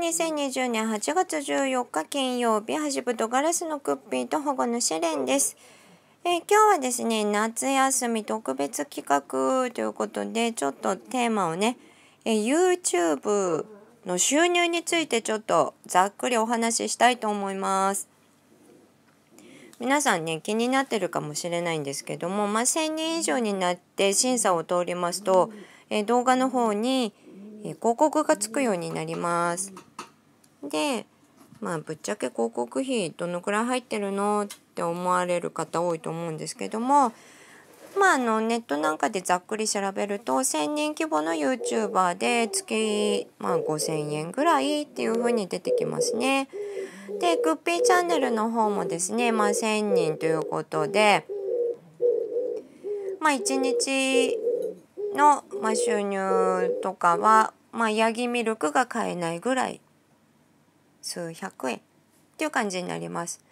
2020年8月14日金曜日、ハジブとガラスのクッピーと保護の試練です。えー、今日はですね、夏休み特別企画ということで、ちょっとテーマをね、えー、YouTube の収入についてちょっとざっくりお話ししたいと思います。皆さんね気になってるかもしれないんですけども、まあ、1,000人以上になって審査を通りますと、え動画の方に、え広告がつくようになります。で、まあ、ぶっちゃけ広告費どのくらい入ってるのって思われる方多いと思うんですけども、まあ、あのネットなんかでざっくり調べると1,000人規模の YouTuber で月、まあ、5,000円ぐらいっていう風に出てきますね。でグッピーチャンネルの方もですね、まあ、1,000人ということで、まあ、1日の、まあ、収入とかは、まあ、ヤギミルクが買えないぐらい数百円っていう感じになります。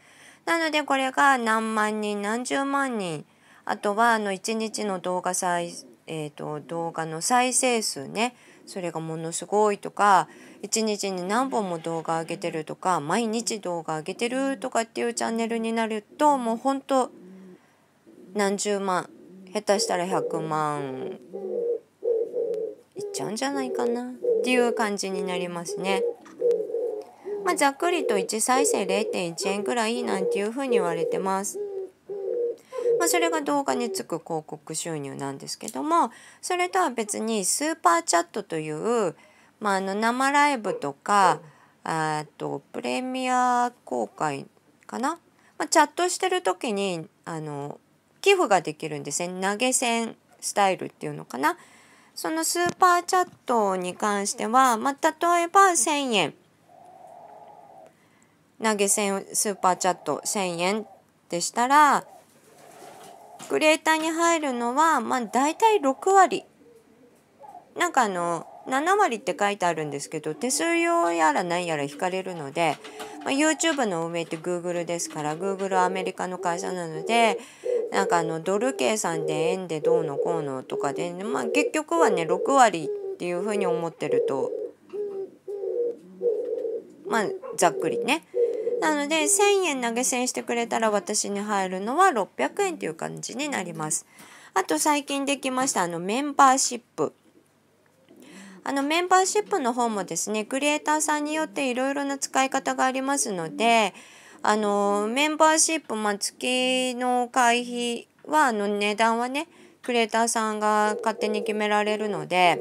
なのでこれが何万人何十万人あとはあの1日の動画再、えーと、動画の再生数ねそれがものすごいとか1日に何本も動画上げてるとか毎日動画上げてるとかっていうチャンネルになるともうほんと何十万下手したら100万いっちゃうんじゃないかなっていう感じになりますね。まあ、ざっくりと1再生0.1円ぐらいなんていうふうに言われてます。まあ、それが動画につく広告収入なんですけどもそれとは別にスーパーチャットという、まあ、あの生ライブとかあとプレミア公開かな、まあ、チャットしてる時にあの寄付ができるんですね投げ銭スタイルっていうのかな。そのスーパーチャットに関しては、まあ、例えば1,000円投げ銭スーパーチャット1000円でしたらクリエイターに入るのはまあ大体6割なんかあの7割って書いてあるんですけど手数料やら何やら引かれるので、まあ、YouTube の運営って Google ですから Google はアメリカの会社なのでなんかあのドル計算で円でどうのこうのとかで、まあ、結局はね6割っていうふうに思ってるとまあざっくりねなので1000円投げ銭してくれたら私に入るのは600円という感じになります。あと最近できましたあのメンバーシップ。あのメンバーシップの方もですね、クリエイターさんによっていろいろな使い方がありますので、あのメンバーシップ、まあ、月の会費はあの値段はね、クリエイターさんが勝手に決められるので、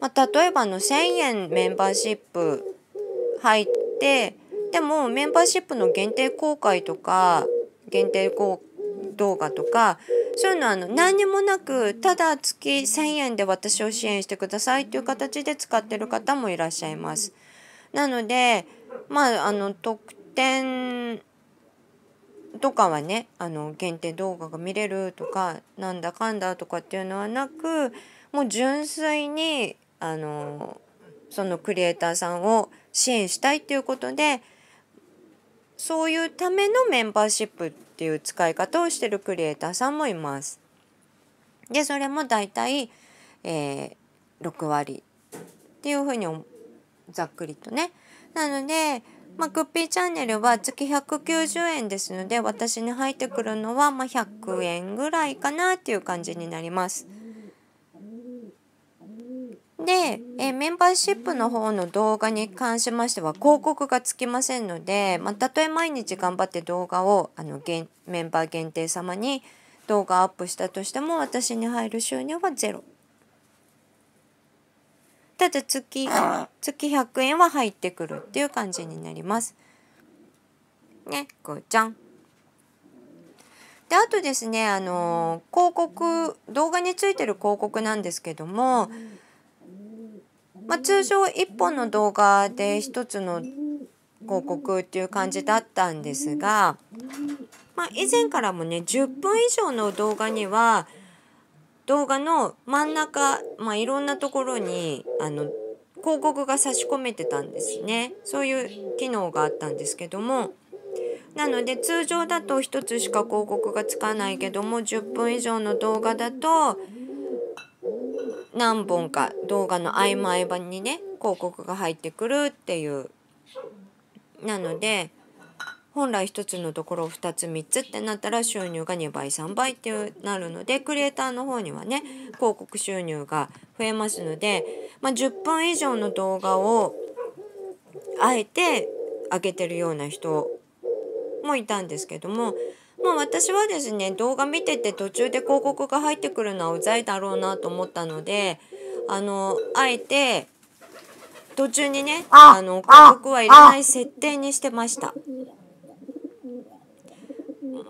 まあ、例えばの1000円メンバーシップ入って、でもメンバーシップの限定公開とか限定公動画とかそういうのはあの何にもなくただ月1,000円で私を支援してくださいという形で使ってる方もいらっしゃいます。なのでまああの特典とかはねあの限定動画が見れるとかなんだかんだとかっていうのはなくもう純粋にあのそのクリエイターさんを支援したいっていうことでそういうためのメンバーシップっていう使い方をしてるクリエイターさんもいます。でそれもだいたい、え6割っていうふうにざっくりとね。なので、まあ、クッピーチャンネルは月190円ですので私に入ってくるのはま100円ぐらいかなっていう感じになります。で、えメンバーシップの方の動画に関しましては広告がつきませんので、まあ、たとえ毎日頑張って動画をあのメンバー限定様に動画アップしたとしても私に入る収入はゼロ。ただ月月100円は入ってくるっていう感じになります。ね、こうじゃん。であとですねあの広告動画についてる広告なんですけどもまあ、通常1本の動画で1つの広告っていう感じだったんですが、まあ、以前からもね10分以上の動画には動画の真ん中、まあ、いろんなところにあの広告が差し込めてたんですねそういう機能があったんですけどもなので通常だと1つしか広告がつかないけども10分以上の動画だと何本か動画の合間合間にね広告が入ってくるっていうなので本来1つのところを2つ3つってなったら収入が2倍3倍ってなるのでクリエイターの方にはね広告収入が増えますので、まあ、10分以上の動画をあえて上げてるような人もいたんですけどもまあ私はですね動画見てて途中で広告が入ってくるのはうざいだろうなと思ったのであのあえて途中にねあの広告はいらない設定にしてました。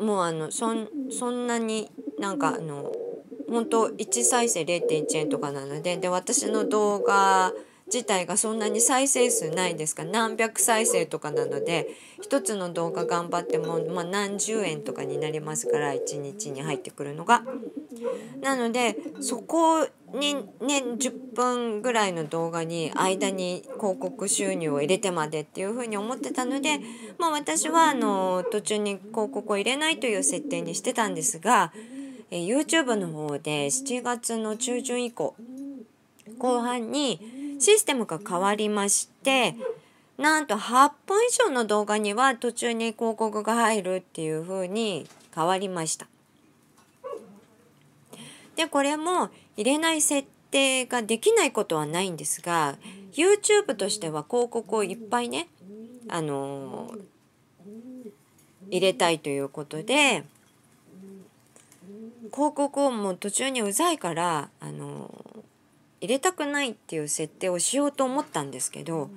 もうあのそんそんなになんかあの本当1再生0.1円とかなのでで私の動画自体がそんなに再生数ないですか何百再生とかなので1つの動画頑張っても、まあ、何十円とかになりますから1日に入ってくるのが。なのでそこにね10分ぐらいの動画に間に広告収入を入れてまでっていうふうに思ってたので、まあ、私はあの途中に広告を入れないという設定にしてたんですが、え YouTube の方で7月の中旬以降後半にシステムが変わりましてなんと8分以上の動画には途中に広告が入るっていう風に変わりました。でこれも入れない設定ができないことはないんですが YouTube としては広告をいっぱいねあの入れたいということで広告をもう途中にうざいからあの入れたくないっていう設定をしようと思ったんですけど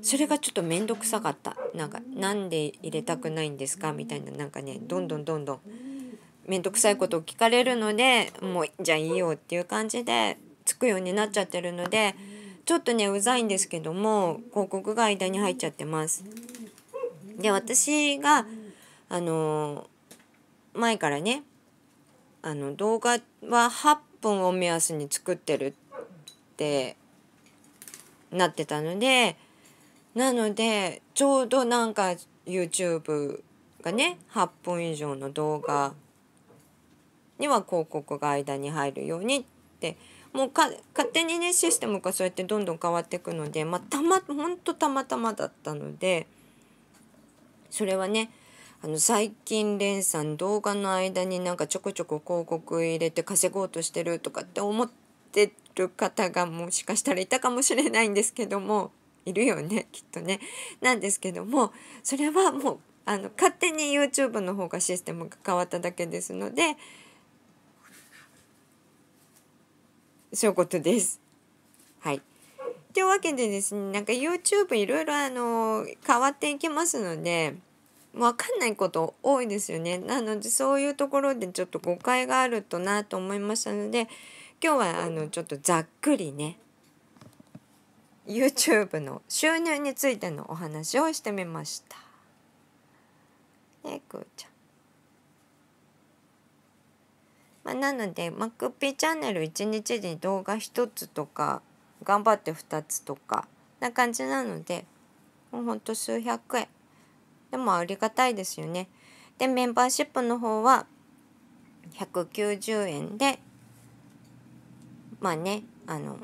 それがちょっと面倒くさかったなんか「なんで入れたくないんですか?」みたいななんかねどんどんどんどん面倒くさいことを聞かれるのでもうじゃあいいよっていう感じでつくようになっちゃってるのでちょっとねうざいんですけども広告が間に入っちゃってます。で私があの前からねあの動画は8分を目安に作ってるっってなってたのでなのでちょうどなんか YouTube がね8分以上の動画には広告が間に入るようにってもう勝手にねシステムがそうやってどんどん変わっていくので、まあ、たまほんとたまたまだったのでそれはねあの最近連さん動画の間になんかちょこちょこ広告入れて稼ごうとしてるとかって思っててる方がもしかしたらいたかもしれないんですけどもいるよねきっとね。なんですけどもそれはもうあの勝手に YouTube の方がシステムが変わっただけですのでそういうことです。はい。というわけでですねなんか YouTube いろいろあの変わっていきますのでわかんないこと多いですよね。なのでそういうところでちょっと誤解があるとなと思いましたので。今日はあのちょっとざっくりね YouTube の収入についてのお話をしてみました。ねくーちゃん。まあ、なのでマックピーチャンネル1日に動画1つとか頑張って2つとかな感じなのでもうほんと数百円でもありがたいですよね。でメンバーシップの方は190円でまあねあの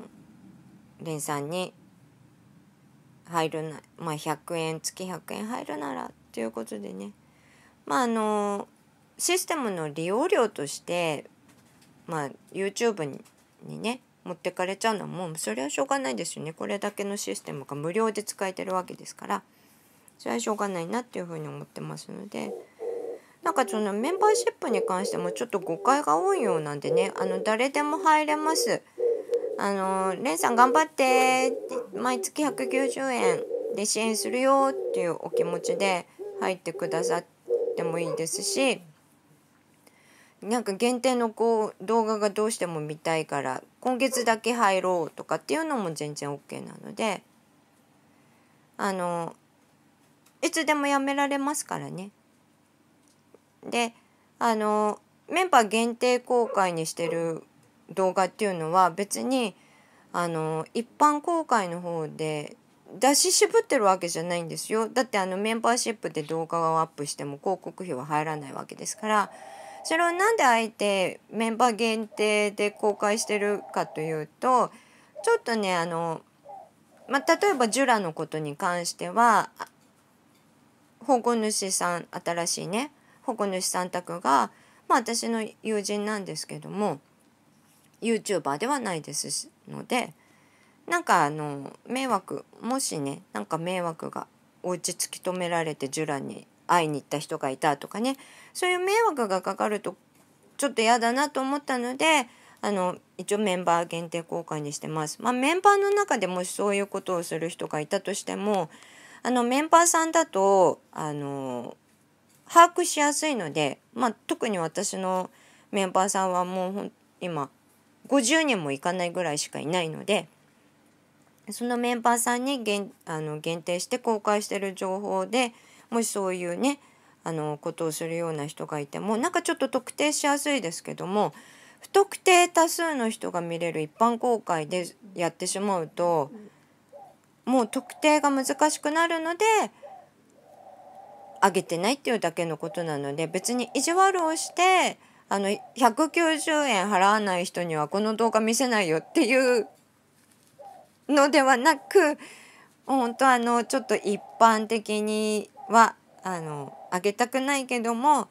連さんに入るなまあ100円月100円入るならっていうことでねまああのシステムの利用料としてまあ YouTube にね持ってかれちゃうのもそれはしょうがないですよねこれだけのシステムが無料で使えてるわけですからそれはしょうがないなっていうふうに思ってますので。なんかそのメンバーシップに関してもちょっと誤解が多いようなんでねあの誰でも入れます。あのレンさん頑張って毎月190円で支援するよっていうお気持ちで入ってくださってもいいですしなんか限定のこう動画がどうしても見たいから今月だけ入ろうとかっていうのも全然 OK なのであのいつでもやめられますからね。であのメンバー限定公開にしてる動画っていうのは別にあの一般公開の方で出し渋ってるわけじゃないんですよだってあのメンバーシップで動画をアップしても広告費は入らないわけですからそれを何であえてメンバー限定で公開してるかというとちょっとねあの、まあ、例えばジュラのことに関しては保護主さん新しいね保護主さん宅が、まあ、私の友人なんですけども YouTuber ではないですのでなんかあの迷惑もしねなんか迷惑がお家突き止められてジュラに会いに行った人がいたとかねそういう迷惑がかかるとちょっと嫌だなと思ったのであの一応メンバー限定公開にしてます。まあ、メンバーの中でもしそういうことをする人がいたとしてもあのメンバーさんだとあの把握しやすいので、まあ、特に私のメンバーさんはもう今50人もいかないぐらいしかいないのでそのメンバーさんに限あの限定して公開してる情報でもしそういうねあのことをするような人がいてもなんかちょっと特定しやすいですけども不特定多数の人が見れる一般公開でやってしまうともう特定が難しくなるのであげてないっていうだけのことなので別に意地悪をしてあの190円払わない人にはこの動画見せないよっていうのではなく本当あのちょっと一般的にはあのあげたくないけども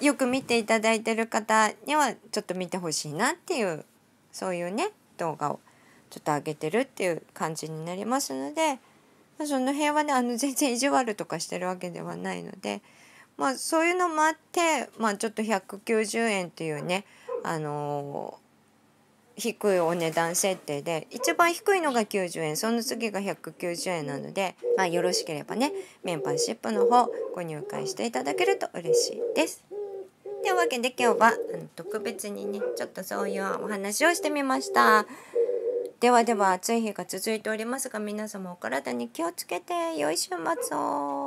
よく見ていただいてる方にはちょっと見てほしいなっていうそういうね動画をちょっと上げてるっていう感じになりますので。その辺はねあの全然意地悪とかしてるわけではないので、まあ、そういうのもあって、まあ、ちょっと190円っていうね、あのー、低いお値段設定で一番低いのが90円その次が190円なので、まあ、よろしければねメンバーシップの方ご入会していただけると嬉しいです。というわけで今日は特別にねちょっとそういうお話をしてみました。ではでは暑い日が続いておりますが皆様お体に気をつけて良い週末を。